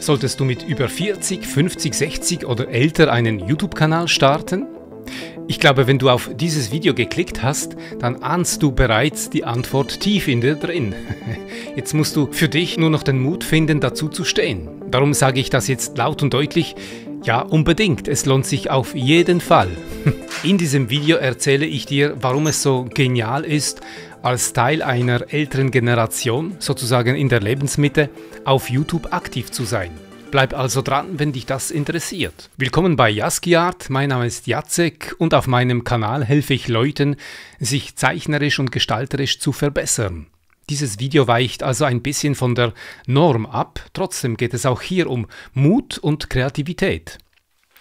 Solltest du mit über 40, 50, 60 oder älter einen YouTube-Kanal starten? Ich glaube, wenn du auf dieses Video geklickt hast, dann ahnst du bereits die Antwort tief in dir drin. Jetzt musst du für dich nur noch den Mut finden, dazu zu stehen. Darum sage ich das jetzt laut und deutlich, ja, unbedingt. Es lohnt sich auf jeden Fall. In diesem Video erzähle ich dir, warum es so genial ist, als Teil einer älteren Generation, sozusagen in der Lebensmitte, auf YouTube aktiv zu sein. Bleib also dran, wenn dich das interessiert. Willkommen bei Jaskiart, mein Name ist Jacek und auf meinem Kanal helfe ich Leuten, sich zeichnerisch und gestalterisch zu verbessern. Dieses Video weicht also ein bisschen von der Norm ab, trotzdem geht es auch hier um Mut und Kreativität.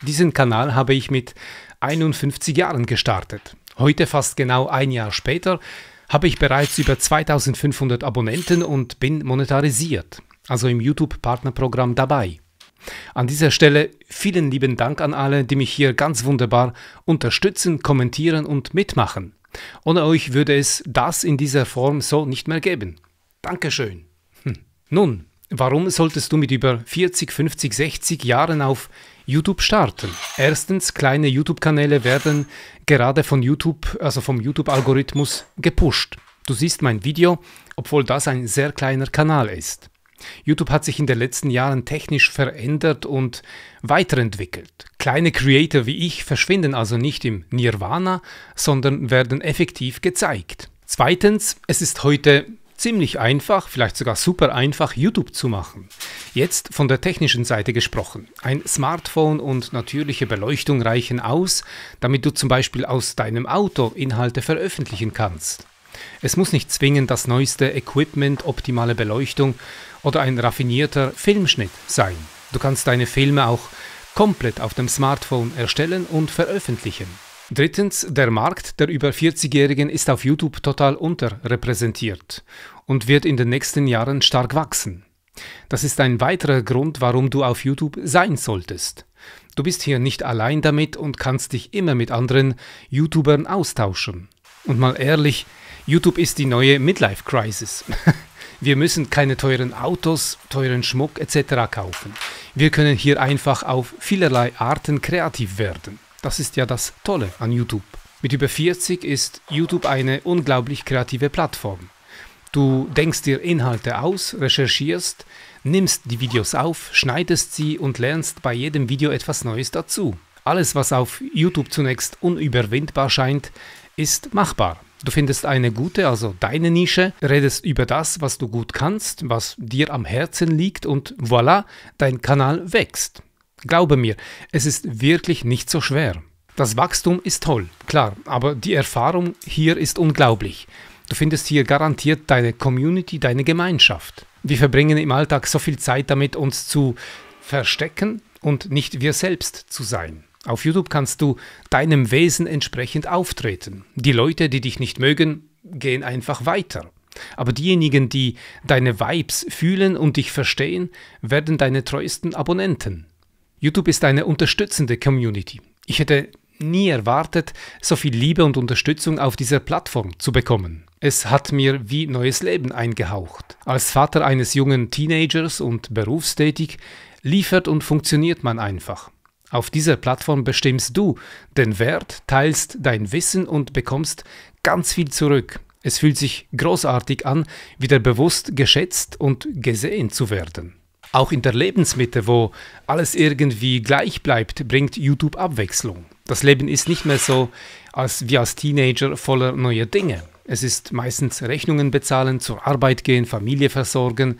Diesen Kanal habe ich mit 51 Jahren gestartet. Heute, fast genau ein Jahr später, habe ich bereits über 2500 Abonnenten und bin monetarisiert, also im YouTube-Partnerprogramm dabei. An dieser Stelle vielen lieben Dank an alle, die mich hier ganz wunderbar unterstützen, kommentieren und mitmachen. Ohne euch würde es das in dieser Form so nicht mehr geben. Dankeschön. Hm. Nun, warum solltest du mit über 40, 50, 60 Jahren auf YouTube starten? Erstens, kleine YouTube-Kanäle werden gerade von YouTube, also vom YouTube-Algorithmus gepusht. Du siehst mein Video, obwohl das ein sehr kleiner Kanal ist. YouTube hat sich in den letzten Jahren technisch verändert und weiterentwickelt. Kleine Creator wie ich verschwinden also nicht im Nirvana, sondern werden effektiv gezeigt. Zweitens, es ist heute ziemlich einfach, vielleicht sogar super einfach, YouTube zu machen. Jetzt von der technischen Seite gesprochen. Ein Smartphone und natürliche Beleuchtung reichen aus, damit du zum Beispiel aus deinem Auto Inhalte veröffentlichen kannst. Es muss nicht zwingend das neueste Equipment, optimale Beleuchtung oder ein raffinierter Filmschnitt sein. Du kannst deine Filme auch komplett auf dem Smartphone erstellen und veröffentlichen. Drittens, der Markt der über 40-Jährigen ist auf YouTube total unterrepräsentiert und wird in den nächsten Jahren stark wachsen. Das ist ein weiterer Grund, warum du auf YouTube sein solltest. Du bist hier nicht allein damit und kannst dich immer mit anderen YouTubern austauschen. Und mal ehrlich, YouTube ist die neue Midlife Crisis. Wir müssen keine teuren Autos, teuren Schmuck etc. kaufen. Wir können hier einfach auf vielerlei Arten kreativ werden. Das ist ja das Tolle an YouTube. Mit über 40 ist YouTube eine unglaublich kreative Plattform. Du denkst dir Inhalte aus, recherchierst, nimmst die Videos auf, schneidest sie und lernst bei jedem Video etwas Neues dazu. Alles, was auf YouTube zunächst unüberwindbar scheint, ist machbar. Du findest eine gute, also deine Nische, redest über das, was du gut kannst, was dir am Herzen liegt und voilà, dein Kanal wächst. Glaube mir, es ist wirklich nicht so schwer. Das Wachstum ist toll, klar, aber die Erfahrung hier ist unglaublich. Du findest hier garantiert deine Community, deine Gemeinschaft. Wir verbringen im Alltag so viel Zeit damit, uns zu verstecken und nicht wir selbst zu sein. Auf YouTube kannst du deinem Wesen entsprechend auftreten. Die Leute, die dich nicht mögen, gehen einfach weiter. Aber diejenigen, die deine Vibes fühlen und dich verstehen, werden deine treuesten Abonnenten. YouTube ist eine unterstützende Community. Ich hätte nie erwartet, so viel Liebe und Unterstützung auf dieser Plattform zu bekommen. Es hat mir wie neues Leben eingehaucht. Als Vater eines jungen Teenagers und berufstätig liefert und funktioniert man einfach. Auf dieser Plattform bestimmst du den Wert, teilst dein Wissen und bekommst ganz viel zurück. Es fühlt sich großartig an, wieder bewusst geschätzt und gesehen zu werden. Auch in der Lebensmitte, wo alles irgendwie gleich bleibt, bringt YouTube Abwechslung. Das Leben ist nicht mehr so als wie als Teenager voller neuer Dinge. Es ist meistens Rechnungen bezahlen, zur Arbeit gehen, Familie versorgen,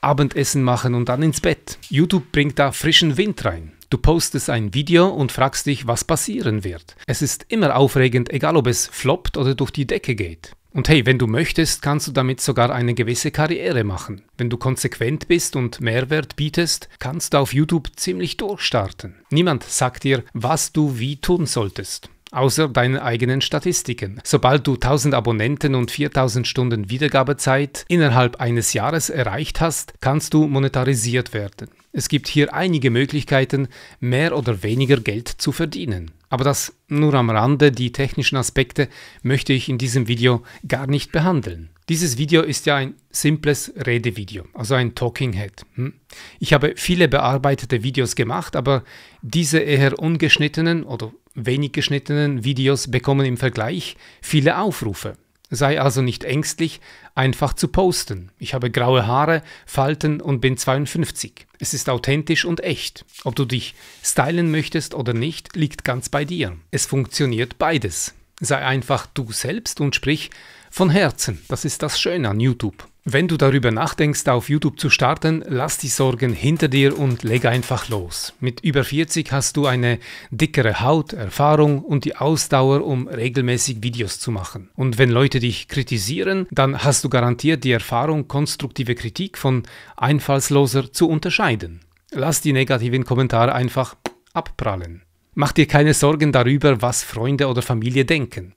Abendessen machen und dann ins Bett. YouTube bringt da frischen Wind rein. Du postest ein Video und fragst dich, was passieren wird. Es ist immer aufregend, egal ob es floppt oder durch die Decke geht. Und hey, wenn du möchtest, kannst du damit sogar eine gewisse Karriere machen. Wenn du konsequent bist und Mehrwert bietest, kannst du auf YouTube ziemlich durchstarten. Niemand sagt dir, was du wie tun solltest außer deinen eigenen Statistiken. Sobald du 1000 Abonnenten und 4000 Stunden Wiedergabezeit innerhalb eines Jahres erreicht hast, kannst du monetarisiert werden. Es gibt hier einige Möglichkeiten, mehr oder weniger Geld zu verdienen. Aber das nur am Rande, die technischen Aspekte möchte ich in diesem Video gar nicht behandeln. Dieses Video ist ja ein simples Redevideo, also ein Talking Head. Hm? Ich habe viele bearbeitete Videos gemacht, aber diese eher ungeschnittenen oder wenig geschnittenen Videos bekommen im Vergleich viele Aufrufe. Sei also nicht ängstlich, einfach zu posten. Ich habe graue Haare, Falten und bin 52. Es ist authentisch und echt. Ob du dich stylen möchtest oder nicht, liegt ganz bei dir. Es funktioniert beides. Sei einfach du selbst und sprich von Herzen. Das ist das Schöne an YouTube. Wenn du darüber nachdenkst, auf YouTube zu starten, lass die Sorgen hinter dir und leg einfach los. Mit über 40 hast du eine dickere Haut, Erfahrung und die Ausdauer, um regelmäßig Videos zu machen. Und wenn Leute dich kritisieren, dann hast du garantiert die Erfahrung, konstruktive Kritik von einfallsloser zu unterscheiden. Lass die negativen Kommentare einfach abprallen. Mach dir keine Sorgen darüber, was Freunde oder Familie denken.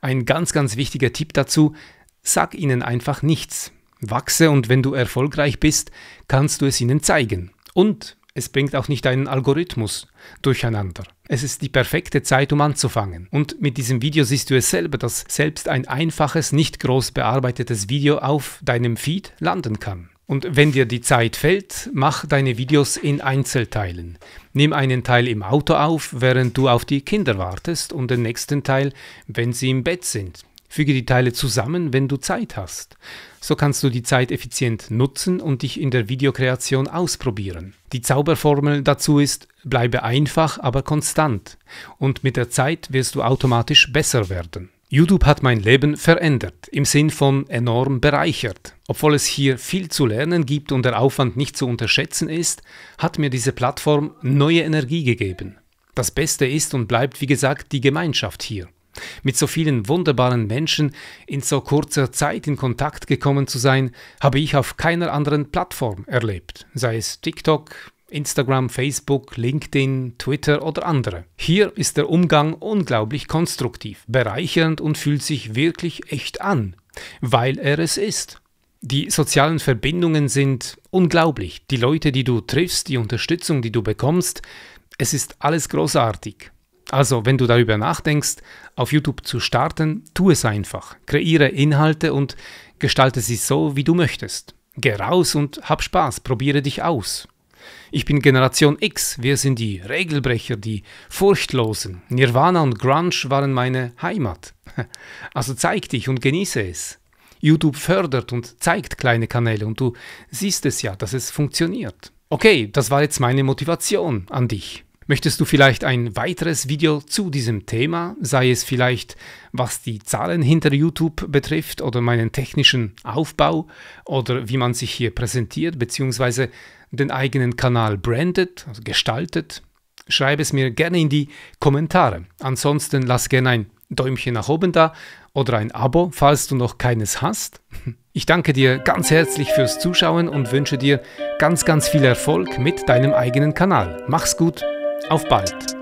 Ein ganz, ganz wichtiger Tipp dazu, sag ihnen einfach nichts. Wachse und wenn du erfolgreich bist, kannst du es ihnen zeigen. Und es bringt auch nicht deinen Algorithmus durcheinander. Es ist die perfekte Zeit, um anzufangen. Und mit diesem Video siehst du es selber, dass selbst ein einfaches, nicht groß bearbeitetes Video auf deinem Feed landen kann. Und wenn dir die Zeit fällt, mach deine Videos in Einzelteilen. Nimm einen Teil im Auto auf, während du auf die Kinder wartest und den nächsten Teil, wenn sie im Bett sind. Füge die Teile zusammen, wenn du Zeit hast. So kannst du die Zeit effizient nutzen und dich in der Videokreation ausprobieren. Die Zauberformel dazu ist, bleibe einfach, aber konstant. Und mit der Zeit wirst du automatisch besser werden. YouTube hat mein Leben verändert, im Sinn von enorm bereichert. Obwohl es hier viel zu lernen gibt und der Aufwand nicht zu unterschätzen ist, hat mir diese Plattform neue Energie gegeben. Das Beste ist und bleibt, wie gesagt, die Gemeinschaft hier. Mit so vielen wunderbaren Menschen in so kurzer Zeit in Kontakt gekommen zu sein, habe ich auf keiner anderen Plattform erlebt, sei es TikTok, Instagram, Facebook, LinkedIn, Twitter oder andere. Hier ist der Umgang unglaublich konstruktiv, bereichernd und fühlt sich wirklich echt an, weil er es ist. Die sozialen Verbindungen sind unglaublich. Die Leute, die du triffst, die Unterstützung, die du bekommst, es ist alles großartig. Also, wenn du darüber nachdenkst, auf YouTube zu starten, tu es einfach. Kreiere Inhalte und gestalte sie so, wie du möchtest. Geh raus und hab Spaß, probiere dich aus. Ich bin Generation X, wir sind die Regelbrecher, die Furchtlosen. Nirvana und Grunge waren meine Heimat. Also zeig dich und genieße es. YouTube fördert und zeigt kleine Kanäle und du siehst es ja, dass es funktioniert. Okay, das war jetzt meine Motivation an dich. Möchtest du vielleicht ein weiteres Video zu diesem Thema, sei es vielleicht was die Zahlen hinter YouTube betrifft oder meinen technischen Aufbau oder wie man sich hier präsentiert bzw. den eigenen Kanal brandet, also gestaltet? Schreib es mir gerne in die Kommentare. Ansonsten lass gerne ein Däumchen nach oben da oder ein Abo, falls du noch keines hast. Ich danke dir ganz herzlich fürs Zuschauen und wünsche dir ganz, ganz viel Erfolg mit deinem eigenen Kanal. Mach's gut! Auf bald!